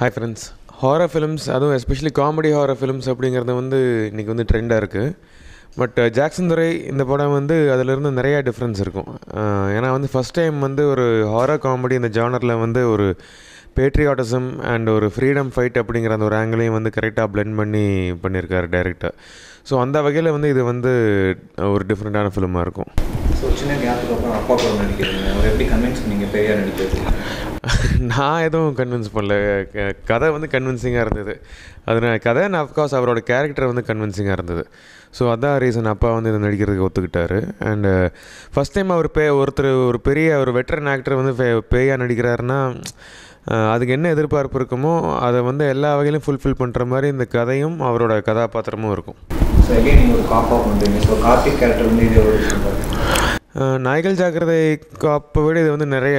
hi friends horror films அதுவும் especially comedy horror films அப்படிங்கிறது வந்து இன்றைக்கி வந்து ட்ரெண்டாக இருக்குது பட் ஜாக்சன் துறை இந்த படம் வந்து அதிலிருந்து நிறையா டிஃப்ரென்ஸ் இருக்கும் ஏன்னா வந்து ஃபஸ்ட் டைம் வந்து ஒரு ஹாரர் காமெடி இந்த ஜானரில் வந்து ஒரு பேட்ரியாட்டிசம் அண்ட் ஒரு ஃப்ரீடம் ஃபைட் அப்படிங்கிற அந்த ஒரு ஆங்கிளையும் வந்து கரெக்டாக பிளெண்ட் பண்ணி பண்ணியிருக்காரு டேரெக்டாக ஸோ அந்த வகையில் வந்து இது வந்து ஒரு டிஃப்ரெண்ட்டான ஃபிலிமாக இருக்கும் ஸோ சின்ன கேப்புக்கு அப்புறம் அப்பா கூட நடிக்கிறீங்க அவர் எப்படி கன்வின்ஸ் நீங்கள் பெரியார் நடிக்கிறது நான் எதுவும் கன்வின்ஸ் பண்ணல கதை வந்து கன்வின்சிங்காக இருந்தது அதனால் கதை நான் அஃப்கோர்ஸ் அவரோட கேரக்டர் வந்து கன்வின்சிங்காக இருந்தது ஸோ அதான் ரீசன் அப்பா வந்து இதை நடிக்கிறதுக்கு ஒத்துக்கிட்டாரு அண்டு ஃபஸ்ட் டைம் அவர் பே ஒருத்தர் ஒரு பெரிய ஒரு வெட்டரன் ஆக்டர் வந்து பேயாக நடிக்கிறாருன்னா அதுக்கு என்ன எதிர்பார்ப்பு இருக்குமோ அதை வந்து எல்லா வகையிலும் ஃபுல்ஃபில் பண்ணுற மாதிரி இந்த கதையும் அவரோட கதாபாத்திரமும் இருக்கும் நாய்கள் ஜாக்கிரதை அப்போ விட இது வந்து நிறைய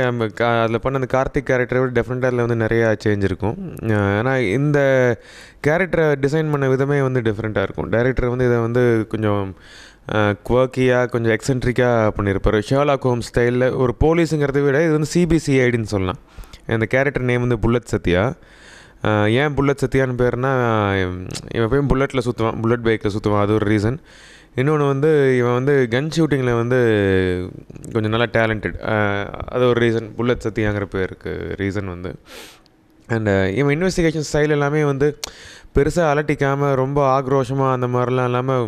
அதில் பண்ண அந்த கார்த்திக் கேரக்டரை விட டெஃப்ரெண்ட்டாக அதில் வந்து நிறையா சேஞ்ச் இருக்கும் ஏன்னா இந்த கேரக்டரை டிசைன் பண்ண விதமே வந்து டிஃப்ரெண்ட்டாக இருக்கும் டேரக்டர் வந்து இதை வந்து கொஞ்சம் குவர்க்கியாக கொஞ்சம் எக்ஸென்ட்ரிக்காக பண்ணியிருப்பார் ஷேலாக் ஹோம் ஸ்டைலில் ஒரு போலீஸுங்கிறத விட இது வந்து சிபிசிஐடின்னு சொல்லலாம் இந்த கேரக்டர் நேம் வந்து புல்லட் சத்யா ஏன் புல்லட் சத்யான்னு பேர்னா இவன் போய் புல்லட்டில் சுற்றுவான் புல்லட் பைக்கில் சுற்றுவான் அது ஒரு ரீசன் இன்னொன்று வந்து இவன் வந்து கன் ஷூட்டிங்கில் வந்து கொஞ்சம் நல்லா டேலண்டட் அது ஒரு ரீசன் புல்லட் சத்தியாங்கிற பேருக்கு ரீசன் வந்து அண்ட் uh, இவன் இன்வெஸ்டிகேஷன் ஸ்டைல் எல்லாமே வந்து பெருசாக அலட்டிக்காமல் ரொம்ப ஆக்ரோஷமாக அந்த மாதிரிலாம் இல்லாமல்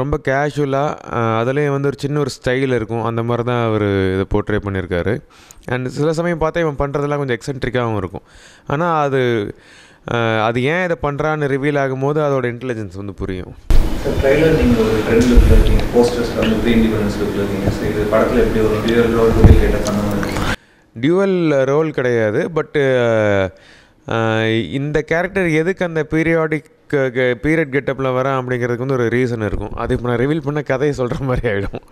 ரொம்ப கேஷுவலாக அதுலேயும் வந்து ஒரு சின்ன ஒரு ஸ்டைல் இருக்கும் அந்த மாதிரி தான் அவர் இதை போர்ட்ரே பண்ணியிருக்காரு அண்ட் சில சமயம் பார்த்தா இவன் பண்ணுறதெல்லாம் கொஞ்சம் எக்ஸென்ட்ரிக்காகவும் இருக்கும் ஆனால் அது அது ஏன் இதை பண்ணுறான்னு ரிவீல் ஆகும்போது அதோட இன்டெலிஜென்ஸ் வந்து புரியும் படத்தில் எப்படி ஒரு டியூவல் ரோல் கிடையாது பட்டு uh, uh, இந்த கேரக்டர் எதுக்கு அந்த பீரியாடிக் பீரியட் கெட்டப்பில் வரேன் அப்படிங்கிறதுக்கு வந்து ஒரு ரீசன் இருக்கும் அது இப்போ நான் ரிவீல் பண்ண கதையை சொல்கிற மாதிரி ஆகிடும்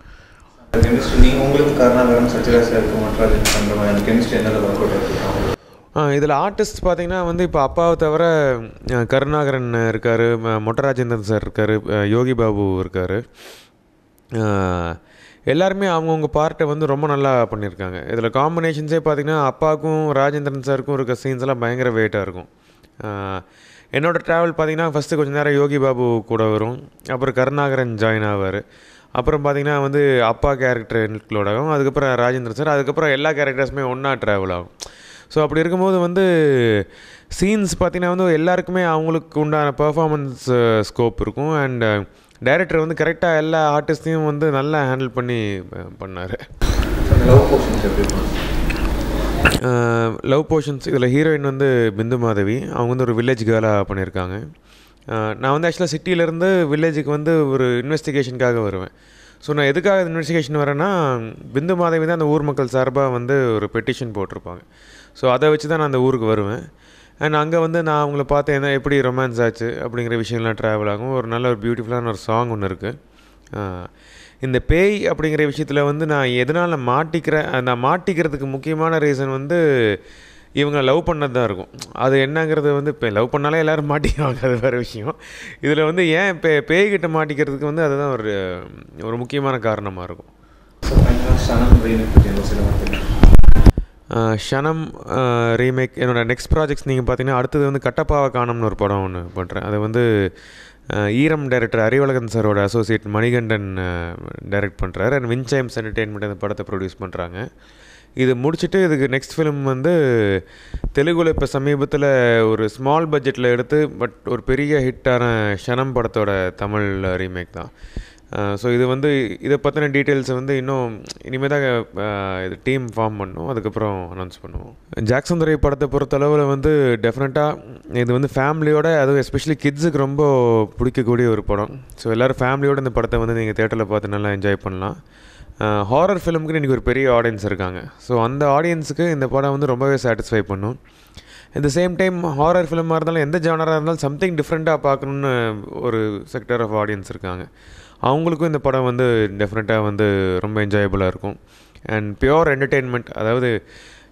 இதில் ஆர்டிஸ்ட் பார்த்திங்கன்னா வந்து இப்போ அப்பாவை தவிர கருணாகரன் இருக்கார் மொட்டராஜேந்திரன் சார் இருக்கார் யோகி பாபு இருக்கார் எல்லாருமே அவங்கவுங்க பார்ட்டை வந்து ரொம்ப நல்லா பண்ணியிருக்காங்க இதில் காம்பினேஷன்ஸே பார்த்திங்கன்னா அப்பாவுக்கும் ராஜேந்திரன் சாருக்கும் இருக்க சீன்ஸ்லாம் பயங்கர வெயிட்டாக இருக்கும் என்னோடய ட்ராவல் பார்த்திங்கன்னா ஃபஸ்ட்டு கொஞ்சம் நேரம் யோகி பாபு கூட வரும் அப்புறம் கருணாகரன் ஜாயின் ஆவார் அப்புறம் பார்த்திங்கன்னா வந்து அப்பா இன்க்ளூட் ஆகும் அதுக்கப்புறம் ராஜேந்திரன் சார் அதுக்கப்புறம் எல்லா கேரக்டர்ஸுமே ஒன்றா ட்ராவல் ஆகும் ஸோ அப்படி இருக்கும்போது வந்து சீன்ஸ் பார்த்திங்கன்னா வந்து எல்லாருக்குமே அவங்களுக்கு உண்டான பர்ஃபாமன்ஸ் ஸ்கோப் இருக்கும் அண்ட் டைரக்டர் வந்து கரெக்டாக எல்லா ஆர்டிஸ்டையும் வந்து நல்லா ஹேண்டில் பண்ணி பண்ணார் லவ் போர்ஷன்ஸ் இதில் ஹீரோயின் வந்து பிந்து மாதவி அவங்க வந்து ஒரு வில்லேஜ் கேர்லாக பண்ணியிருக்காங்க நான் வந்து ஆக்சுவலாக சிட்டியிலேருந்து வில்லேஜுக்கு வந்து ஒரு இன்வெஸ்டிகேஷனுக்காக வருவேன் ஸோ நான் எதுக்காக இன்வெஸ்டிகேஷன் வரேன்னா பிந்து மாதவி தான் அந்த ஊர் மக்கள் சார்பாக வந்து ஒரு பெட்டிஷன் போட்டிருப்பாங்க ஸோ அதை வச்சு தான் நான் அந்த ஊருக்கு வருவேன் அண்ட் அங்கே வந்து நான் அவங்கள பார்த்தேன் என்ன எப்படி ரொமான்ஸ் ஆச்சு அப்படிங்கிற விஷயம்லாம் ட்ராவல் ஆகும் ஒரு நல்ல ஒரு பியூட்டிஃபுல்லான ஒரு சாங் ஒன்று இருக்குது இந்த பேய் அப்படிங்கிற விஷயத்தில் வந்து நான் எதனால் மாட்டிக்கிறேன் நான் மாட்டிக்கிறதுக்கு முக்கியமான ரீசன் வந்து இவங்க லவ் பண்ணது தான் இருக்கும் அது என்னங்கிறது வந்து இப்போ லவ் பண்ணாலே எல்லோரும் மாட்டிக்குவாங்க அது வேறு விஷயம் இதில் வந்து ஏன் பே பேய்கிட்ட மாட்டிக்கிறதுக்கு வந்து அதுதான் ஒரு ஒரு முக்கியமான காரணமாக இருக்கும் ஷனம் ரீமேக் என்னோடய நெக்ஸ்ட் ப்ராஜெக்ட்ஸ் நீங்கள் பார்த்தீங்கன்னா அடுத்தது வந்து கட்டப்பாவை காணம்னு ஒரு படம் ஒன்று பண்ணுறேன் அது வந்து ஈரம் டைரக்டர் அறிவழகன் சாரோட அசோசியேட் மணிகண்டன் டைரக்ட் பண்ணுறாரு அண்ட் வின்சைம்ஸ் என்டர்டெயின்மெண்ட் அந்த படத்தை ப்ரொடியூஸ் பண்ணுறாங்க இது முடிச்சுட்டு இதுக்கு நெக்ஸ்ட் ஃபிலிம் வந்து தெலுங்குல இப்போ சமீபத்தில் ஒரு ஸ்மால் பட்ஜெட்டில் எடுத்து பட் ஒரு பெரிய ஹிட்டான ஷனம் படத்தோட தமிழ் ரீமேக் தான் ஸோ இது வந்து இதை பற்றின டீட்டெயில்ஸை வந்து இன்னும் இனிமேல் தான் இது டீம் ஃபார்ம் பண்ணும் அதுக்கப்புறம் அனௌன்ஸ் பண்ணுவோம் ஜாக்சன் துறை படத்தை பொறுத்தளவில் வந்து டெஃபினட்டாக இது வந்து ஃபேமிலியோட அதுவும் எஸ்பெஷலி கிட்ஸுக்கு ரொம்ப பிடிக்கக்கூடிய ஒரு படம் ஸோ எல்லோரும் ஃபேமிலியோட இந்த படத்தை வந்து நீங்கள் தேட்டரில் பார்த்து நல்லா என்ஜாய் பண்ணலாம் ஹாரர் ஃபிலிமுக்கு இன்றைக்கி ஒரு பெரிய ஆடியன்ஸ் இருக்காங்க ஸோ அந்த ஆடியன்ஸுக்கு இந்த படம் வந்து ரொம்பவே சாட்டிஸ்ஃபை பண்ணும் இந்த சேம் டைம் ஹாரர் ஃபிலிமாக இருந்தாலும் எந்த ஜானராக இருந்தாலும் சம்திங் டிஃப்ரெண்ட்டாக பார்க்கணுன்னு ஒரு செக்டர் ஆஃப் ஆடியன்ஸ் இருக்காங்க அவங்களுக்கும் இந்த படம் வந்து டெஃபினட்டாக வந்து ரொம்ப என்ஜாயபுளாக இருக்கும் அண்ட் பியோர் என்டர்டெயின்மெண்ட் அதாவது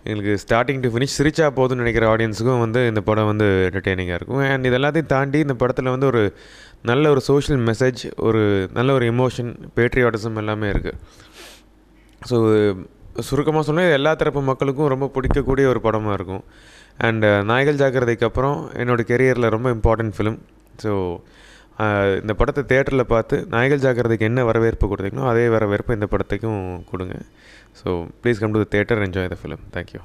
எங்களுக்கு ஸ்டார்டிங் டு ஃபினிஷ் சிரிச்சா போதும்னு நினைக்கிற ஆடியன்ஸுக்கும் வந்து இந்த படம் வந்து என்டர்டெய்னிங்காக இருக்கும் அண்ட் இது எல்லாத்தையும் தாண்டி இந்த படத்தில் வந்து ஒரு நல்ல ஒரு சோஷியல் மெசேஜ் ஒரு நல்ல ஒரு எமோஷன் பேட்ரியாட்டிசம் எல்லாமே இருக்குது ஸோ சுருக்கமாக சொன்னால் எல்லா தரப்பு மக்களுக்கும் ரொம்ப பிடிக்கக்கூடிய ஒரு படமாக இருக்கும் அண்ட் நாய்கள் ஜாக்கிரதைக்கு அப்புறம் என்னோடய கெரியரில் ரொம்ப இம்பார்ட்டண்ட் ஃபிலிம் ஸோ இந்த படத்தை தேட்டரில் பார்த்து நாயகல் ஜாக்கிரதைக்கு என்ன வரவேற்பு கொடுத்தீங்களோ அதே வரவேற்பு இந்த படத்துக்கும் கொடுங்க so please come to the theatre enjoy the film thank you